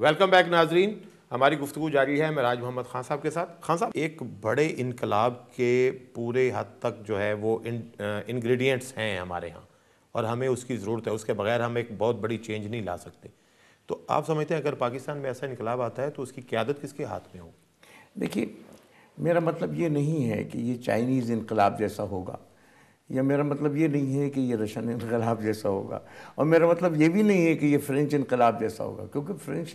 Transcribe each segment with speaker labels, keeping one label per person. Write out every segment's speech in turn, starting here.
Speaker 1: Welcome back नाजरीन हमारी गुफ्तु जारी है महराज मोहम्मद खान साहब के साथ खान साहब एक बड़े इनकलाब के पूरे हद तक जो है वो इन्ग्रीडियंट्स हैं हमारे यहाँ और हमें उसकी ज़रूरत है उसके बगैर हम एक बहुत बड़ी चेंज नहीं ला सकते तो आप समझते हैं अगर पाकिस्तान में ऐसा इनकलाब आता है तो उसकी क्यादत किसके हाथ में होगी देखिए मेरा मतलब
Speaker 2: ये नहीं है कि ये चाइनीज़ इनकलाब जैसा होगा या मेरा मतलब ये नहीं है कि ये रशन इनकलाब जैसा होगा और मेरा मतलब ये भी नहीं है कि ये फ्रेंच इनकलाब जैसा होगा क्योंकि फ्रेंच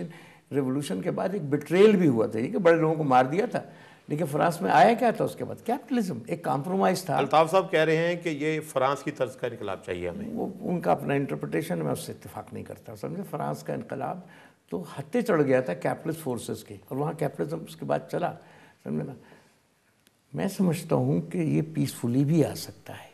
Speaker 2: रिवोल्यूशन के बाद एक बिट्रेल भी हुआ था ये कि बड़े लोगों को मार दिया था लेकिन फ्रांस में आया क्या था उसके बाद कैपिटलिज्म एक कॉम्प्रोमाइज़ था
Speaker 1: अल्ताफ साहब कह रहे हैं कि ये फ्रांस की तर्ज का इनकलाब चाहिए हमें वो
Speaker 2: उनका अपना इंटरप्रटेशन मैं उससे इतफाक़ नहीं करता समझे फ्रांस का इनकलाब तो हत्ते चढ़ गया था कैपिटलिस्ट फोर्सेज के और वहाँ कैपिटलिज्म उसके बाद चला समझे ना मैं समझता हूँ कि ये पीसफुली भी आ सकता है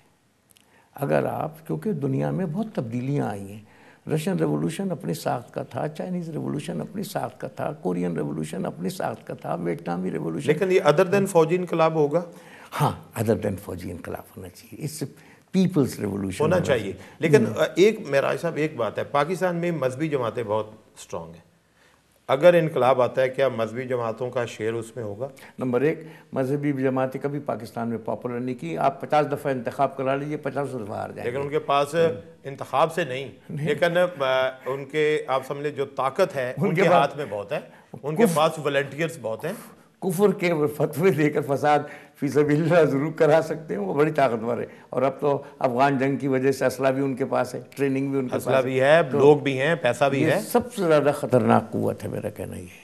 Speaker 2: अगर आप क्योंकि दुनिया में बहुत तब्दीलियाँ आई हैं रशियन रेवोल्यूशन अपनी साख का था चाइनीज रेवोल्यूशन अपनी साख का था कोरियन रेवोल्यूशन अपनी साख का था वियतनामी रेवोल्यूशन लेकिन
Speaker 1: ये अदर देन फौजी इनकलाब होगा
Speaker 2: हाँ अदर देन फौजी इनकलाब होना चाहिए इससे पीपल्स रेवोल्यूशन होना चाहिए लेकिन हम्म।
Speaker 1: एक मेरा साहब एक बात है पाकिस्तान में मजहबी जमातें बहुत स्ट्रांग हैं अगर इनकलाब आता है क्या मजहबी जमातों का शेयर उसमें होगा नंबर एक मजहबी
Speaker 2: जमातें कभी पाकिस्तान में पॉपुलर नहीं की आप पचास दफ़ा इंतखा करा लीजिए पचास दफ़ा हार जाए लेकिन
Speaker 1: उनके पास हाँ। इंतखा से नहीं, नहीं। लेकिन उनके आप समझे जो ताकत है उनके, उनके हाथ में बहुत है उनके पास वॉल्टियर्स बहुत हैं
Speaker 2: कुफर के फतवे देकर फसाद फी ज़रूर करा सकते हैं वो बड़ी ताकतवर है और अब तो अफगान जंग की वजह से असला
Speaker 1: भी उनके पास है ट्रेनिंग भी उनके असला पास भी है तो लोग भी हैं पैसा भी है
Speaker 2: सबसे ज़्यादा ख़तरनाक क़वत है मेरा कहना ये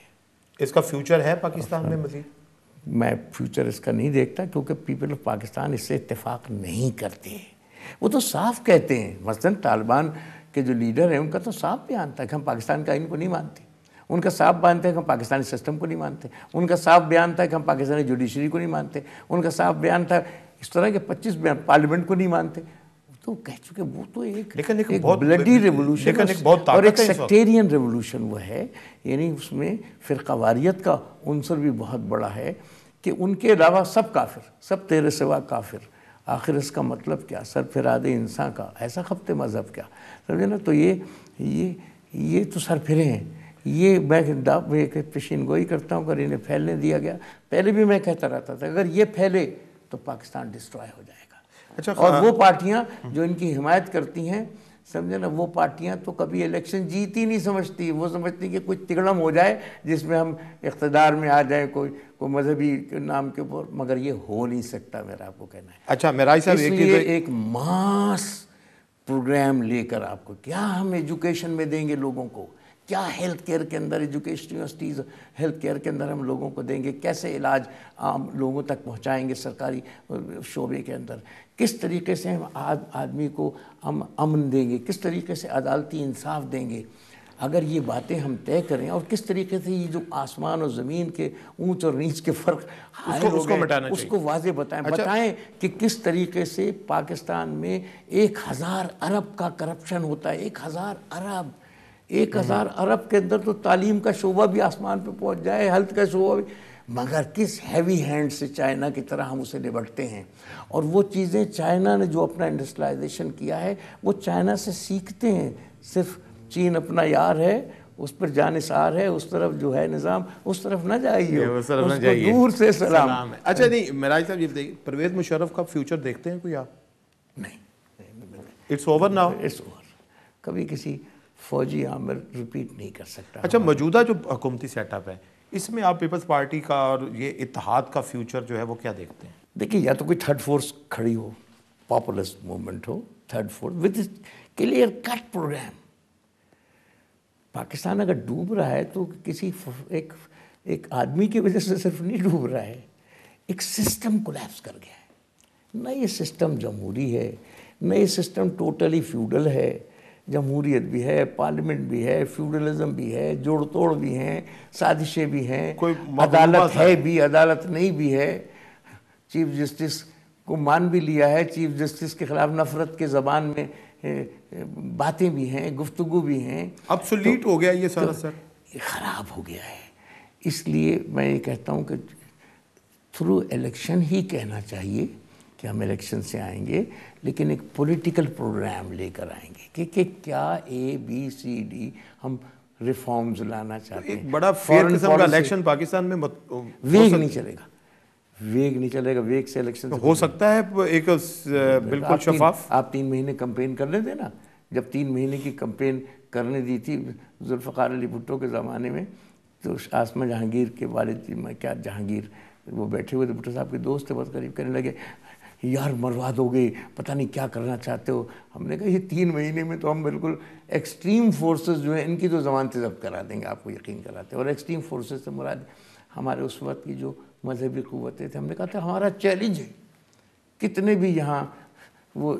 Speaker 1: इसका फ्यूचर है पाकिस्तान में मजीद
Speaker 2: मैं फ्यूचर इसका नहीं देखता क्योंकि पीपल ऑफ पाकिस्तान इससे इतफाक़ नहीं करते वो तो साफ कहते हैं मसलन तालिबान के जो लीडर हैं उनका तो साफ बयान था कि हम पाकिस्तान का इनको नहीं मानते उनका साफ बयान था कि हम पाकिस्तानी सिस्टम को नहीं मानते उनका साफ बयान था कि हम पाकिस्तानी जुडिशरी को नहीं मानते उनका साफ बयान था इस तरह के पच्चीस बयान पार्लियामेंट को नहीं मानते तो कह चुके वो तो एक लेकिन एक, एक बहुत ब्लडी रेवोल्यूशन और एक सेक्टेरियन रेवोल्यूशन वो है यानी उसमें फिरकावारियत का उनसर भी बहुत बड़ा है कि उनके अलावा सब काफिर सब तेरे सिवा काफिर आखिर इसका मतलब क्या सर फिर दे इंसान का ऐसा खपते मज़हब क्या समझे ना तो ये ये ये तो सर फिरे हैं ये मैं खिलाफ पेशीन गोई करता हूँ अगर इन्हें फैलने दिया गया पहले भी मैं कहता रहता था अगर ये फैले तो पाकिस्तान डिस्ट्रॉय हो जाएगा अच्छा और हाँ। वो पार्टियाँ जो इनकी हिमायत करती हैं समझे ना वो पार्टियाँ तो कभी इलेक्शन जीत ही नहीं समझती वो समझती कि कुछ तिगड़म हो जाए जिसमें हम इकतदार में आ जाए कोई कोई मजहबी के नाम के ऊपर मगर ये हो नहीं सकता मेरा आपको कहना है अच्छा मेरा इसलिए एक, एक मास प्रोग्राम लेकर आपको क्या हम एजुकेशन में देंगे लोगों को क्या हेल्थ केयर के अंदर एजुकेशन यूनिवर्सिटीज़ हेल्थ केयर के अंदर हम लोगों को देंगे कैसे इलाज आम लोगों तक पहुंचाएंगे सरकारी शोबे के अंदर किस तरीके से हम आद, आदमी को हम अमन देंगे किस तरीके से अदालती इंसाफ देंगे अगर ये बातें हम तय करें और किस तरीके से ये जो आसमान और ज़मीन के ऊंच और नीच के फ़र्क उसको, उसको उसको वाजे बताएं अच्छा। बताएं कि किस तरीके से पाकिस्तान में एक हज़ार अरब का करप्शन होता है एक हज़ार अरब एक हम्म। हज़ार अरब के अंदर तो तालीम का शोबा भी आसमान पर पहुँच जाए हेल्थ का शोबा भी मगर किस हैवी हैंड से चाइना की तरह हम उसे निपटते हैं और वो चीज़ें चाइना ने जो अपना इंडस्ट्राइजेशन किया है वो चाइना से सीखते हैं सिर्फ चीन अपना यार है उस पर जानसार है
Speaker 1: उस तरफ जो है निज़ाम उस तरफ ना जाइए दूर से सलाम, सलाम है अच्छा नहीं महराज साहब ये देखिए परवेज मुशरफ का फ्यूचर देखते हैं कोई आप नहीं it's over now it's over कभी किसी फौजी आमिर रिपीट नहीं कर सकता अच्छा मौजूदा जो हुकूमती सेटअप है इसमें आप पीपल्स पार्टी का और ये इतिहाद का फ्यूचर जो है वो क्या देखते हैं
Speaker 2: देखिए या तो कोई थर्ड फोर्स खड़ी हो पॉपुलर मूवमेंट हो third force with clear cut programme Pakistan अगर डूब रहा है तो किसी एक एक आदमी की वजह से सिर्फ नहीं डूब रहा है एक सिस्टम कोलैप्स कर गया है न ये सिस्टम जमहूरी है न ये सिस्टम टोटली फ्यूडल है जमहूरियत भी है पार्लियामेंट भी है फ्यूडलिज्म भी है जोड़ तोड़ भी हैं साजिशें भी हैं कोई अदालत है भी अदालत नहीं भी है चीफ जस्टिस को मान भी लिया है चीफ जस्टिस के खिलाफ नफरत के ज़बान में बातें भी हैं गुफ्तु भी हैं अब सुलीट तो, हो गया ये सारा तो, सर ये ख़राब हो गया है इसलिए मैं ये कहता हूँ कि थ्रू इलेक्शन ही कहना चाहिए कि हम इलेक्शन से आएंगे लेकिन एक पॉलिटिकल प्रोग्राम लेकर आएंगे कि, कि क्या ए बी सी डी हम रिफॉर्म्स लाना तो चाहते हैं बड़ा का इलेक्शन
Speaker 1: पाकिस्तान में मत, वेग नहीं
Speaker 2: चलेगा वेग नहीं चलेगा वेग से इलेक्शन तो हो सकता है एक तो बिल्कुल शफाफ आप तीन महीने कंपेन करने देना जब तीन महीने की कंपेन करने दी थी जुल्फ़ार अली भुट्टो के ज़माने में तो आसमा जहांगीर के वाले मैं क्या जहांगीर वो बैठे हुए थे भुट्टो साहब के दोस्त थे बहुत करीब करने लगे यार मरवा दोगे पता नहीं क्या करना चाहते हो हमने कहा ये तीन महीने में तो हम बिल्कुल एक्सट्रीम फोर्सेस जो है इनकी तो जमानतें जब्त करा देंगे आपको यकीन कराते और एक्सट्रीम फोर्सेस से मुराद हमारे उस वक्त की जो मजहबी क़वतें थे हमने कहा था तो हमारा चैलेंज है कितने भी यहाँ वो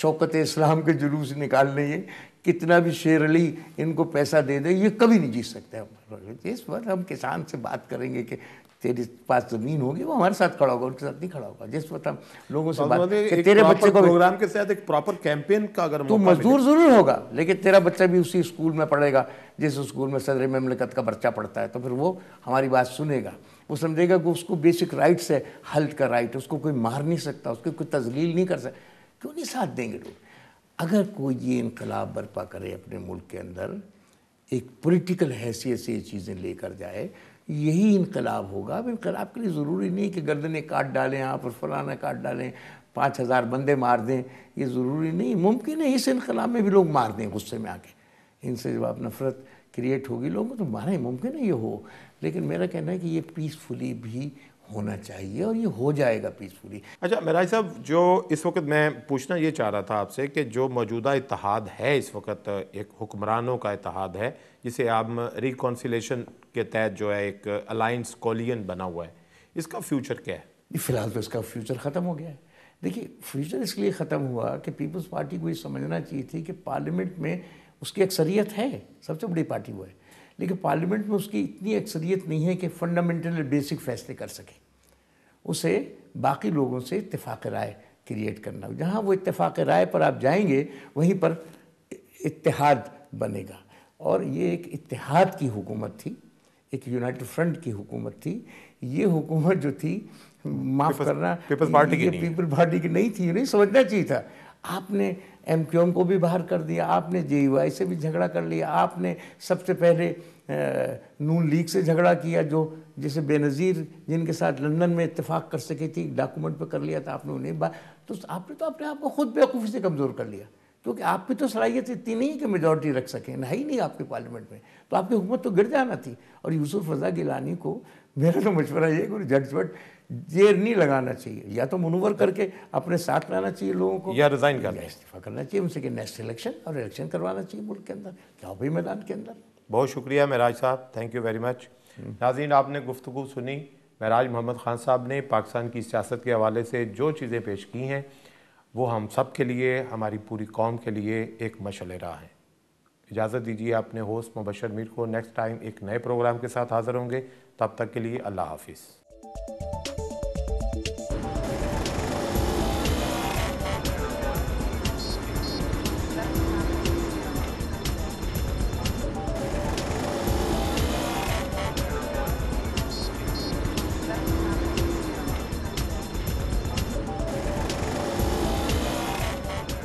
Speaker 2: शौकत इस्लाम के जुलूस निकाल ये कितना भी शेर अली इनको पैसा दे दे ये कभी नहीं जीत सकते हम इस वक्त हम किसान से बात करेंगे कि तेरे पास जमीन तो होगी वो हमारे साथ खड़ा होगा उनके साथ नहीं खड़ा होगा जिस वक्त हम लोगों से बात कि तेरे बच्चे को प्रोग्राम
Speaker 1: के साथ एक प्रॉपर कैंपेन का अगर तो मजदूर जरूर
Speaker 2: होगा लेकिन तेरा बच्चा भी उसी स्कूल में पढ़ेगा जिस स्कूल में सदर ममलकत का बच्चा पढ़ता है तो फिर वो हमारी बात सुनेगा वो समझेगा कि उसको बेसिक राइट्स है हल्ट का राइट उसको कोई मार नहीं सकता उसकी कोई तजलील नहीं कर सकता क्यों नहीं साथ देंगे लोग अगर कोई ये इनकलाब बर्पा करे अपने मुल्क के अंदर एक पॉलिटिकल हैसियत से ये चीज़ें लेकर जाए यही इनकलाब होगा अब इनकलाब के लिए ज़रूरी नहीं कि गर्दने काट डालें आप और फलाना काट डालें पाँच हज़ार बंदे मार दें ये ज़रूरी नहीं मुमकिन है इस इनकलाब में भी लोग मार दें गुस्से में आके इनसे जब आप नफरत क्रिएट होगी लोगों को तो मारें मुमकिन है ये हो लेकिन मेरा कहना है कि ये पीसफुली भी होना चाहिए और ये हो जाएगा पीसफुली
Speaker 1: अच्छा मेरा साहब जो इस वक्त मैं पूछना ये चाह रहा था आपसे कि जो मौजूदा इतिहाद है इस वक्त एक हुक्मरानों का इतिहाद है जिसे आप रिकॉन्सिलेशन के तहत जो है एक अलाइंस कॉलियन बना हुआ है इसका फ्यूचर क्या है
Speaker 2: फ़िलहाल तो इसका फ्यूचर ख़त्म हो गया है देखिए फ्यूचर इसलिए ख़त्म हुआ कि पीपल्स पार्टी को ये समझना चाहिए थी कि पार्लियामेंट में उसकी अक्सरियत है सबसे बड़ी पार्टी वो है लेकिन पार्लियामेंट में उसकी इतनी अक्सरियत नहीं है कि फंडामेंटल बेसिक फैसले कर सके उसे बाकी लोगों से इतफाक़ राय क्रिएट करना जहाँ वो इतफाक़ राय पर आप जाएंगे वहीं पर इतिहाद बनेगा और ये एक इतिहाद की हुकूमत थी एक यूनाइटेड फ्रंट की हुकूमत थी ये हुकूमत जो थी माफ़ करना पीपल्स पार्टी की पीपल पार्टी की नहीं थी नहीं समझना चाहिए था आपने एम को भी बाहर कर दिया आपने जे से भी झगड़ा कर लिया आपने सबसे पहले नून लीग से झगड़ा किया जो जैसे बेनज़ीर जिनके साथ लंदन में इतफ़ाक़ कर सके थी डॉक्यूमेंट पर कर लिया था आपने उन्हें बा तो आपने तो अपने आप को खुद बेवकूफ़ी से कमज़ोर कर लिया क्योंकि आप भी तो सलाहियत इतनी नहीं है कि मेजोरिटी रख सकें ना ही नहीं आपके पार्लियामेंट में तो आपकी हुकूमत तो गिर जाना थी और यूसुफ रजा गिलानी को मेरा तो मशवरा ये कि जट देर नहीं लगाना चाहिए या तो मुनवर करके अपने साथ लाना चाहिए लोगों
Speaker 1: को या रिजाइन करना इस्तीफा करना
Speaker 2: चाहिए उनसे कि नेक्स्ट इलेक्शन और इलेक्शन करवाना चाहिए मुल्क के अंदर क्या भी मैदान के अंदर
Speaker 1: बहुत शुक्रिया महराज साहब थैंक यू वेरी मच नाजीन आपने गुफ्तु सुनी महराज मोहम्मद ख़ान साहब ने पाकिस्तान की सियासत के हवाले से जो चीज़ें पेश की हैं वो हम सब के लिए हमारी पूरी कौम के लिए एक मशल रहा हैं इजाज़त दीजिए अपने होस्ट मुबशर मीर को नेक्स्ट टाइम एक नए प्रोग्राम के साथ हाज़िर होंगे तब तक के लिए अल्लाह हाफिज़